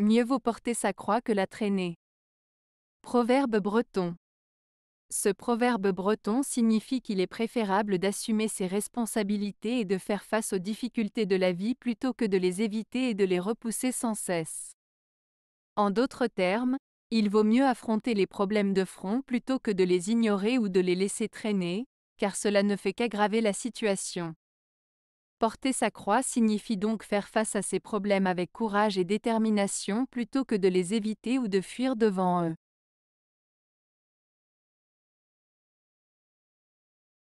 Mieux vaut porter sa croix que la traîner. Proverbe breton. Ce proverbe breton signifie qu'il est préférable d'assumer ses responsabilités et de faire face aux difficultés de la vie plutôt que de les éviter et de les repousser sans cesse. En d'autres termes, il vaut mieux affronter les problèmes de front plutôt que de les ignorer ou de les laisser traîner, car cela ne fait qu'aggraver la situation. Porter sa croix signifie donc faire face à ses problèmes avec courage et détermination plutôt que de les éviter ou de fuir devant eux.